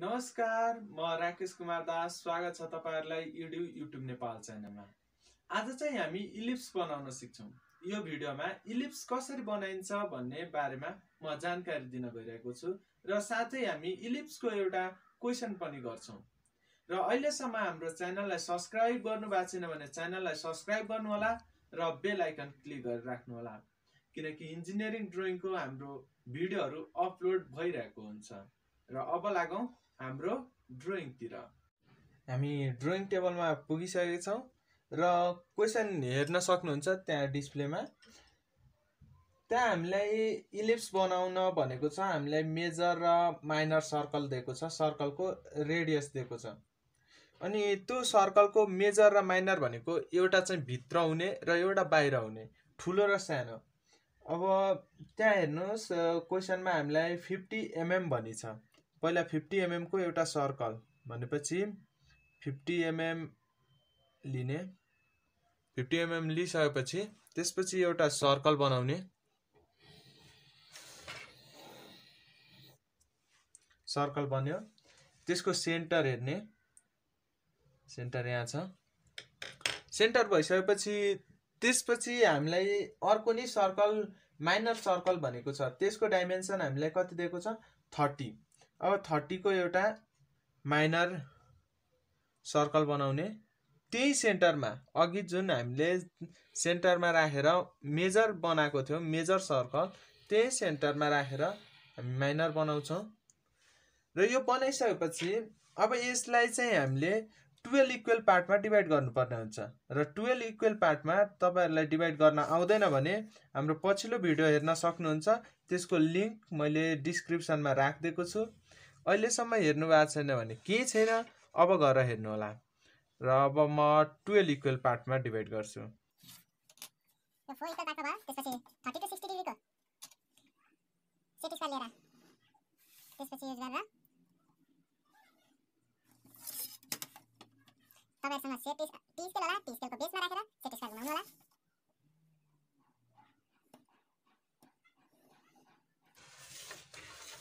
नमस्कार म राकेश कुमार दास स्वागत छ तपाईँहरूलाई युड्यु युट्युब नेपाल च्यानलमा आज चाहिँ हामी इलिप्स बनाउन सिक्छौँ यो भिडियोमा इलिप्स कसरी बनाइन्छ भन्ने बारेमा म जानकारी दिन गइरहेको छु र साथै हामी इलिप्सको एउटा क्वेसन पनि गर्छौँ र अहिलेसम्म हाम्रो च्यानललाई सब्सक्राइब गर्नु भएको छैन भने च्यानललाई सब्सक्राइब गर्नुहोला र बेल आइकन क्लिक गरेर राख्नुहोला किनकि इन्जिनियरिङ ड्रइङको हाम्रो भिडियोहरू अपलोड भइरहेको हुन्छ र अब लागौँ हाम्रो ड्रइङतिर हामी ड्रइङ टेबलमा पुगिसकेका छौँ र क्वेसन हेर्न सक्नुहुन्छ त्यहाँ डिस्प्लेमा त्यहाँ हामीलाई इलिप्स बनाउन भनेको छ हामीलाई मेजर र माइनर सर्कल दिएको छ सर्कलको रेडियस दिएको छ अनि त्यो सर्कलको मेजर र माइनर भनेको एउटा चाहिँ भित्र हुने र एउटा बाहिर हुने ठुलो र सानो अब त्यहाँ हेर्नुहोस् क्वेसनमा हामीलाई फिफ्टी एमएम mm भनिन्छ पहिला फिफ्टी एमएमको एउटा सर्कल भनेपछि फिफ्टी एमएम लिने फिफ्टी एमएम लिइसकेपछि त्यसपछि एउटा सर्कल बनाउने सर्कल बन्यो त्यसको सेन्टर हेर्ने सेन्टर यहाँ छ सेन्टर भइसकेपछि त्यसपछि हामीलाई अर्को नि सर्कल माइनर सर्कल भनेको छ त्यसको डाइमेन्सन हामीलाई कति दिएको छ थर्टी अब थर्टीको एउटा माइनर सर्कल बनाउने त्यही सेन्टरमा अघि जुन हामीले सेन्टरमा राखेर मेजर बनाएको थियौँ मेजर सर्कल त्यही सेन्टरमा राखेर हामी माइनर बनाउँछौँ र यो बनाइसकेपछि अब यसलाई चाहिँ हामीले टुवेल्भ इक्वेल पार्टमा डिभाइड गर्नुपर्ने हुन्छ र टुवेल्भ इक्वेल पार्टमा तपाईँहरूलाई डिभाइड गर्न आउँदैन भने हाम्रो पछिल्लो भिडियो हेर्न सक्नुहुन्छ त्यसको लिङ्क मैले डिस्क्रिप्सनमा राखिदिएको छु अहिलेसम्म हेर्नु भएको छैन भने केही छैन अब गएर होला र अब म टुवेल्भ इक्वेल पार्टमा डिभाइड गर्छु तपाईँहरूसँग सेट तिस तिस किलो होला तिस किलोको बेसमा राखेर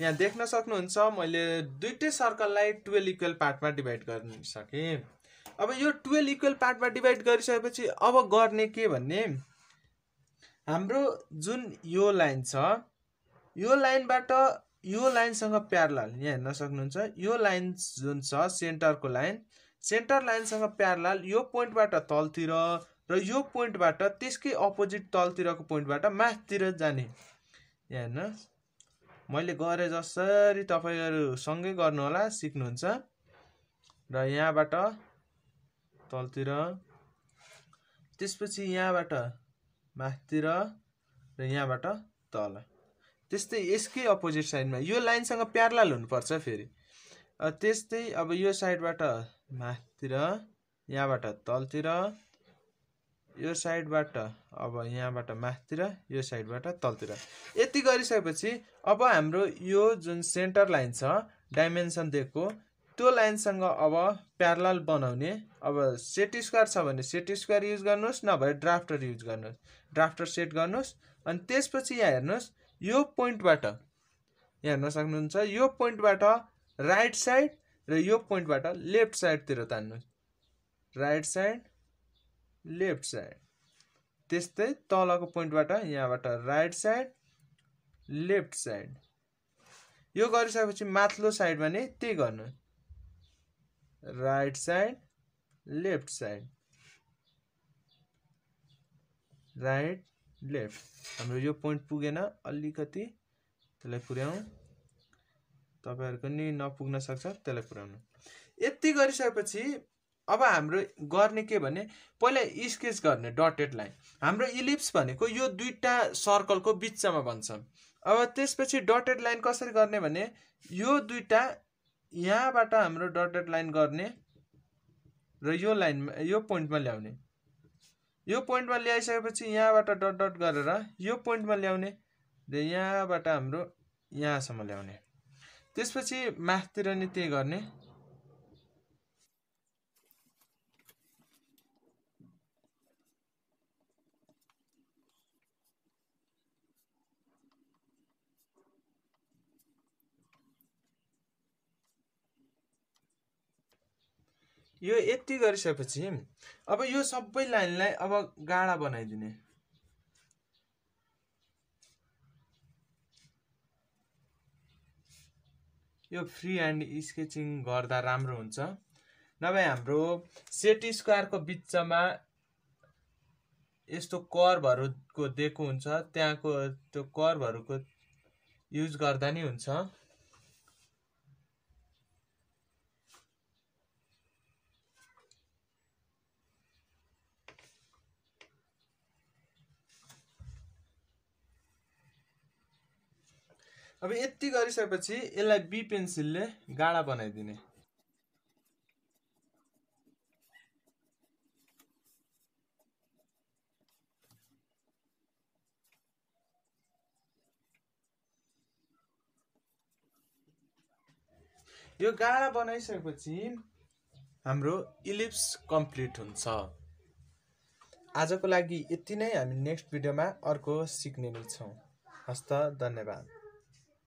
यहाँ देख्न सक्नुहुन्छ मैले दुइटै सर्कललाई टुवेल्भ इक्वेल पार्टमा डिभाइड गर्न सकेँ अब यो टुवेल्भ इक्वेल पार्टमा डिभाइड गरिसकेपछि अब गर्ने के भन्ने हाम्रो जुन यो लाइन छ यो लाइनबाट यो लाइनसँग प्यारलाल यहाँ हेर्न सक्नुहुन्छ यो लाइन जुन छ सेन्टरको लाइन सेन्टर लाइनसँग प्यारलाल यो पोइन्टबाट तलतिर र यो पोइन्टबाट त्यसकै अपोजिट तलतिरको पोइन्टबाट माथतिर जाने यहाँ हेर्नुहोस् मैले गरेँ जसरी तपाईँहरूसँगै गर्नुहोला सिक्नुहुन्छ र यहाँबाट तलतिर त्यसपछि यहाँबाट माथितिर र यहाँबाट तल त्यस्तै यसकै अपोजिट साइडमा यो लाइनसँग प्यारलाल हुनुपर्छ फेरि त्यस्तै अब यो साइडबाट माथितिर यहाँबाट तलतिर यो साइडबाट अब यहाँबाट माथितिर यो साइडबाट तलतिर यति गरिसकेपछि अब हाम्रो यो जुन सेन्टर लाइन छ डाइमेन्सन दिएको त्यो लाइनसँग अब प्यारल बनाउने अब सेट स्क्वायर छ भने सेट स्क्वायर युज गर्नुहोस् नभए ड्राफ्टर युज गर्नुहोस् ड्राफ्टर सेट गर्नुहोस् अनि त्यसपछि यहाँ हेर्नुहोस् यो पोइन्टबाट यहाँ हेर्न सक्नुहुन्छ यो पोइन्टबाट राइट साइड र यो पोइन्टबाट लेफ्ट साइडतिर तान्नुहोस् राइट साइड लेफ्ट साइड त्यस्तै तलको पोइन्टबाट यहाँबाट राइट साइड लेफ्ट साइड यो गरिसकेपछि माथिल्लो साइड भने त्यही गर्नु right side left side right left हाम्रो यो पोइन्ट पुगेन अलिकति त्यसलाई पुर्याउँ तपाईँहरूको नि नपुग्न सक्छ त्यसलाई पुर्याउनु यति गरिसकेपछि अब हाम्रो गर्ने के भने पहिला स्केच गर्ने डटेड लाइन हाम्रो इलिप्स भनेको यो दुईवटा सर्कलको बिचमा भन्छ अब त्यसपछि डटेड लाइन कसरी गर्ने भने यो दुईवटा यहाँबाट हाम्रो डटेड लाइन गर्ने र यो लाइन यो पोइन्टमा ल्याउने यो पोइन्टमा ल्याइसकेपछि यहाँबाट डट डट गरेर यो पोइन्टमा ल्याउने र यहाँबाट हाम्रो यहाँसम्म ल्याउने त्यसपछि माथतिर नि त्यही गर्ने यो यति गरिसकेपछि अब यो सबै लाइनलाई अब गाडा बनाइदिने यो फ्री ह्यान्ड स्केचिङ गर्दा राम्रो हुन्छ नभए हाम्रो सेट स्क्वायरको बिचमा यस्तो कर्भहरूको दिएको हुन्छ त्यहाँको त्यो कर्भहरूको युज गर्दा नि हुन्छ अब यति गरिसकेपछि यसलाई बी पेन्सिलले गाडा बनाइदिने यो गाडा बनाइसकेपछि हाम्रो इलिप्स कम्प्लिट हुन्छ आजको लागि यति नै हामी नेक्स्ट भिडियोमा अर्को सिक्ने नै छौँ हस्त धन्यवाद